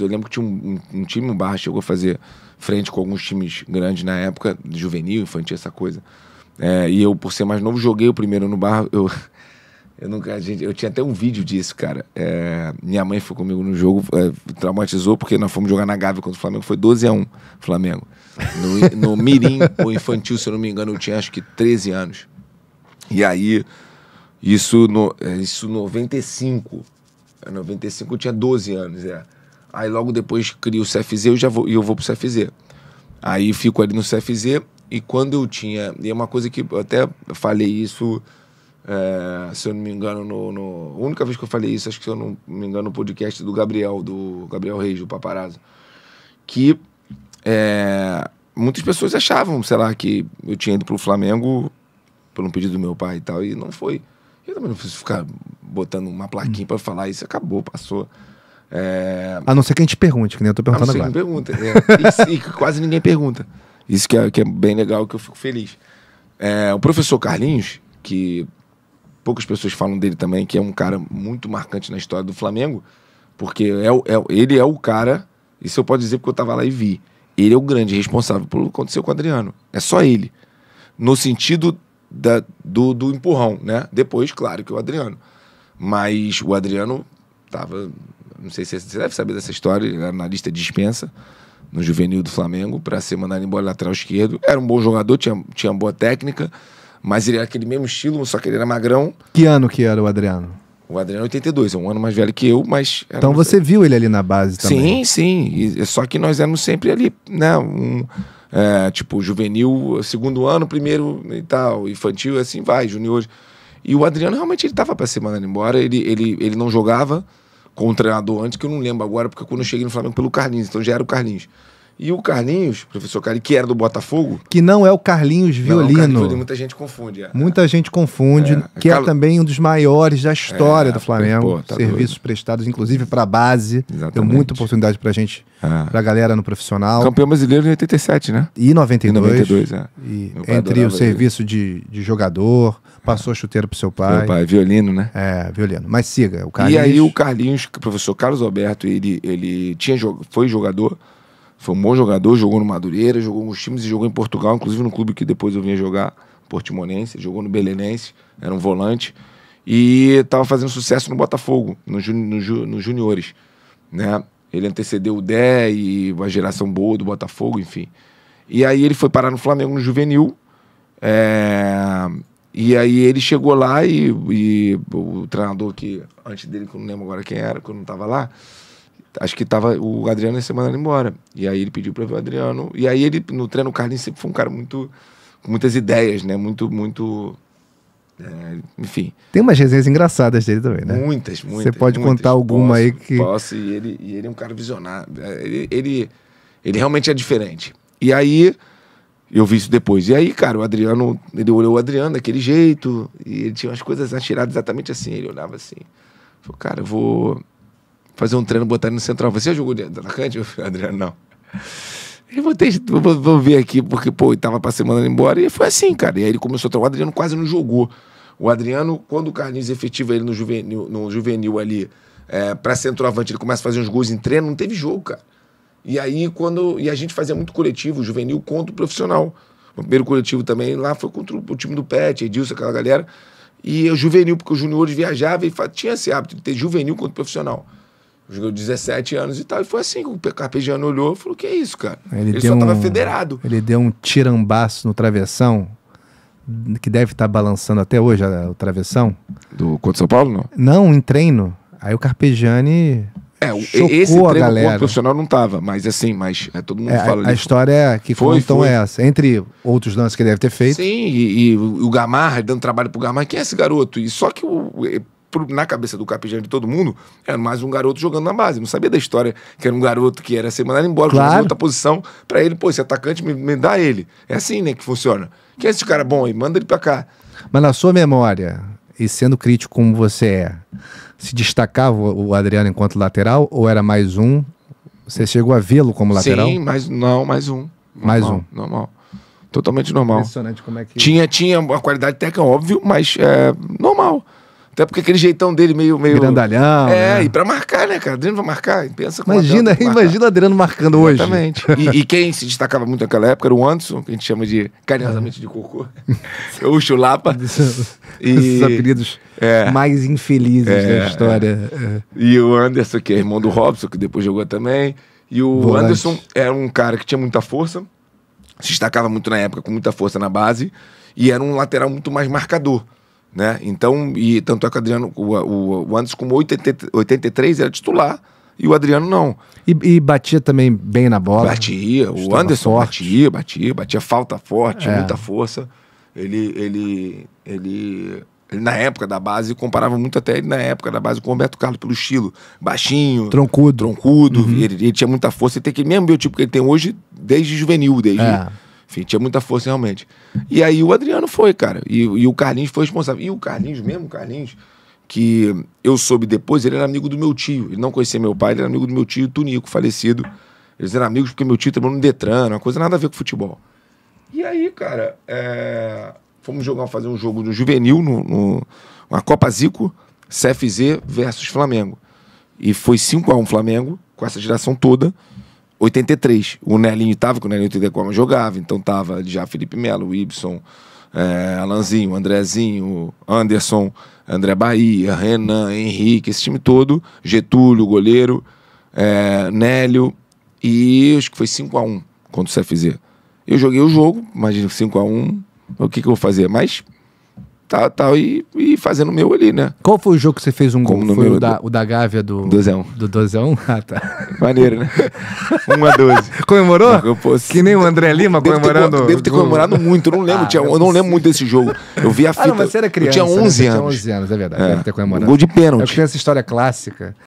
Eu lembro que tinha um, um, um time, um Barra chegou a fazer frente com alguns times grandes na época, juvenil, infantil, essa coisa. É, e eu, por ser mais novo, joguei o primeiro no Barra. Eu, eu, nunca, gente, eu tinha até um vídeo disso, cara. É, minha mãe foi comigo no jogo, é, traumatizou, porque nós fomos jogar na Gávea contra o Flamengo, foi 12 a 1 Flamengo. No, no Mirim, o infantil, se eu não me engano, eu tinha acho que 13 anos. E aí, isso no, é, isso 95. 95 é, eu tinha 12 anos, é. Aí logo depois crio o CFZ e eu, vou, eu vou pro CFZ. Aí fico ali no CFZ e quando eu tinha. E é uma coisa que eu até falei isso, é, se eu não me engano, no, no, A única vez que eu falei isso, acho que se eu não me engano, no podcast do Gabriel, do Gabriel Reis, do Paparazzo. Que é, muitas pessoas achavam, sei lá, que eu tinha ido pro Flamengo por um pedido do meu pai e tal, e não foi. Eu também não preciso ficar botando uma plaquinha para falar isso, acabou, passou. É... A não ser que a gente pergunte, que nem eu tô perguntando agora. pergunta. É, e, e, quase ninguém pergunta. Isso que é, que é bem legal, que eu fico feliz. É, o professor Carlinhos, que poucas pessoas falam dele também, que é um cara muito marcante na história do Flamengo, porque é, é, ele é o cara, isso eu posso dizer porque eu tava lá e vi, ele é o grande responsável pelo que aconteceu com o Adriano. É só ele. No sentido da, do, do empurrão, né? Depois, claro, que o Adriano. Mas o Adriano tava não sei se você deve saber dessa história, ele era na lista de dispensa no juvenil do Flamengo para ser mandado embora lateral esquerdo. Era um bom jogador, tinha, tinha boa técnica, mas ele era aquele mesmo estilo, só que ele era magrão. Que ano que era o Adriano? O Adriano é 82, é um ano mais velho que eu, mas. Então você velho. viu ele ali na base também? Sim, sim. E, só que nós éramos sempre ali, né? Um, é, tipo, juvenil, segundo ano, primeiro e tal, infantil, assim vai, juniores. E o Adriano realmente ele tava para ser mandado embora, ele, ele, ele não jogava com o treinador antes, que eu não lembro agora, porque quando eu cheguei no Flamengo pelo Carlinhos, então já era o Carlinhos. E o Carlinhos, professor Carlinhos, que era do Botafogo. Que não é o Carlinhos Violino. Não, o Carlinhos, muita gente confunde. É. Muita gente confunde, é. que é Carlos... é também um dos maiores da história é. do Flamengo. Pô, tá serviços doido. prestados, inclusive, para a base. Exatamente. Deu muita oportunidade para gente, é. para a galera no profissional. Campeão brasileiro em 87, né? E 92. E 92, é. E entre o serviço de, de, jogador, passou chuteiro para seu pai. Meu pai. Violino, né? É, violino. Mas siga, o Carlinhos. E aí o Carlinhos, o professor Carlos Alberto, ele, ele tinha, foi jogador foi um bom jogador, jogou no Madureira, jogou nos times e jogou em Portugal, inclusive no clube que depois eu vinha jogar, Portimonense, jogou no Belenense, era um volante. E estava fazendo sucesso no Botafogo, nos no, no, no juniores. Né? Ele antecedeu o Dé e uma geração boa do Botafogo, enfim. E aí ele foi parar no Flamengo no juvenil. É... E aí ele chegou lá e, e, o treinador que antes dele, que eu não lembro agora quem era, que eu não estava lá, Acho que tava o Adriano ia ser mandado embora. E aí ele pediu pra ver o Adriano. E aí ele, no treino, o Carlinhos sempre foi um cara muito. com muitas ideias, né? Muito, muito. É, enfim. Tem umas resenhas engraçadas dele também, né? Muitas, muitas. Você pode muitas. contar alguma posso, aí que. Posso, e ele, e ele é um cara visionário. É, ele, ele, ele realmente é diferente. E aí. Eu vi isso depois. E aí, cara, o Adriano, ele olhou o Adriano daquele jeito e ele tinha umas coisas atiradas exatamente assim. Ele olhava assim. Falou, cara, eu vou fazer um treino, botar ele no central. Você jogou de atacante, Adriano? Não. eu botei, vou, vou ver aqui, porque, pô, tava pra semana embora. E foi assim, cara. E aí ele começou a O Adriano quase não jogou. O Adriano, quando o Carlinhos efetiva ele no juvenil, no juvenil ali, é, pra centroavante, ele começa a fazer uns gols em treino, não teve jogo, cara. E aí, quando. E a gente fazia muito coletivo, juvenil contra o profissional. O primeiro coletivo também lá foi contra o, o time do Pet, Edilson, aquela galera. E o juvenil, porque os juniores viajavam e tinha esse hábito de ter juvenil contra o profissional. Jogou 17 anos e tal. E foi assim que o Carpegiani olhou e falou: Que é isso, cara? Ele, ele só um, tava federado. Ele deu um tirambaço no travessão, que deve estar tá balançando até hoje a, o travessão. Do contra São Paulo, não? Não, em treino. Aí o Carpegiani. É, o, esse treino a galera. profissional não tava, mas assim, mas é, todo mundo é, fala. A, a história é que foi, contam foi. É essa, entre outros lances que ele deve ter feito. Sim, e, e o Gamarra, dando trabalho pro Gamarra, quem é esse garoto? E só que o, na cabeça do capitão de todo mundo, era mais um garoto jogando na base. Não sabia da história que era um garoto que era ser mandado embora, claro. jogando outra posição, para ele, pô, esse atacante me, me, dá ele. É assim, né, que funciona. Quem é esse cara bom aí? Manda ele pra cá. Mas na sua memória, e sendo crítico como você é, se destacava o Adriano enquanto lateral ou era mais um? Você chegou a vê-lo como lateral? Sim, mas não, mais um. Normal, mais um. Normal. Totalmente normal. Impressionante como é que. Tinha, tinha uma qualidade técnica, óbvio, mas é, normal. Até porque aquele jeitão dele meio. meio... Grandalhão. É, né? e pra marcar, né, cara? Adriano vai marcar. Pensa como Imagina, imagina o Adriano marcando hoje. Exatamente. e, quem se destacava muito naquela época era o Anderson, que a gente chama de carinhosamente de cocô. o chulapa. e... Esses apelidos é. mais infelizes é, da história. É. é. E o Anderson, que é irmão do Robson, que depois jogou também. E o Anderson era um cara que tinha muita força, se destacava muito na época, com muita força na base, e era um lateral muito mais marcador. Né? Então, e tanto é que o Adriano, o, o, o Anderson com 80, 83 era titular e o Adriano não. E, e, batia também bem na bola. Batia, o Anderson forte. batia, batia, batia falta forte, é. muita força. Ele, ele, ele, ele, na época da base, comparava muito até ele na época da base com o Roberto Carlos pelo estilo. Baixinho. Troncudo. Troncudo. Uhum. Ele, ele, tinha muita força. Ele tem aquele mesmo biotipo que ele tem hoje, desde juvenil, desde... É enfim, tinha muita força realmente. E aí o Adriano foi, cara. E, e o Carlinhos foi responsável. E o Carlinhos mesmo, o Carlinhos, que eu soube depois, ele era amigo do meu tio. Ele não conhecia meu pai, ele era amigo do meu tio Tunico, falecido. Eles eram amigos porque meu tio trabalhou no Detran, uma coisa nada a ver com futebol. E aí, cara, é... fomos jogar, fazer um jogo no juvenil, no, no... uma Copa Zico, CFZ versus Flamengo. E foi 5 a 1 Flamengo, com essa geração toda. 83. O Nelinho tava, que o Nelinho como jogava, então tava já Felipe Melo, Ibson, é, Alanzinho, Andrezinho, Anderson, André Bahia, Renan, Henrique, esse time todo, Getúlio, goleiro, é, Nélio, e acho que foi 5x1 contra o CFZ. Eu joguei o jogo, imagina 5x1, o que, que eu vou fazer? Mas tal, tal, e, e fazendo o meu ali, né? Qual foi o jogo que você fez um Como gol? Foi o da, do... o da Gávea do... Dozão. Do Dozão? Ah, tá. Maneiro, né? 1 a 12. Comemorou? Não, posso... Que nem o André Lima devo comemorando. Ter, devo ter comemorado muito, eu não lembro, ah, tinha, eu não lembro muito desse jogo. Eu vi a fita. Ah, não, mas você era criança. Eu tinha 11 né? anos. Tinha 11 anos, é verdade. É. Deve ter comemorado. Um gol de pênalti. É eu tinha essa história clássica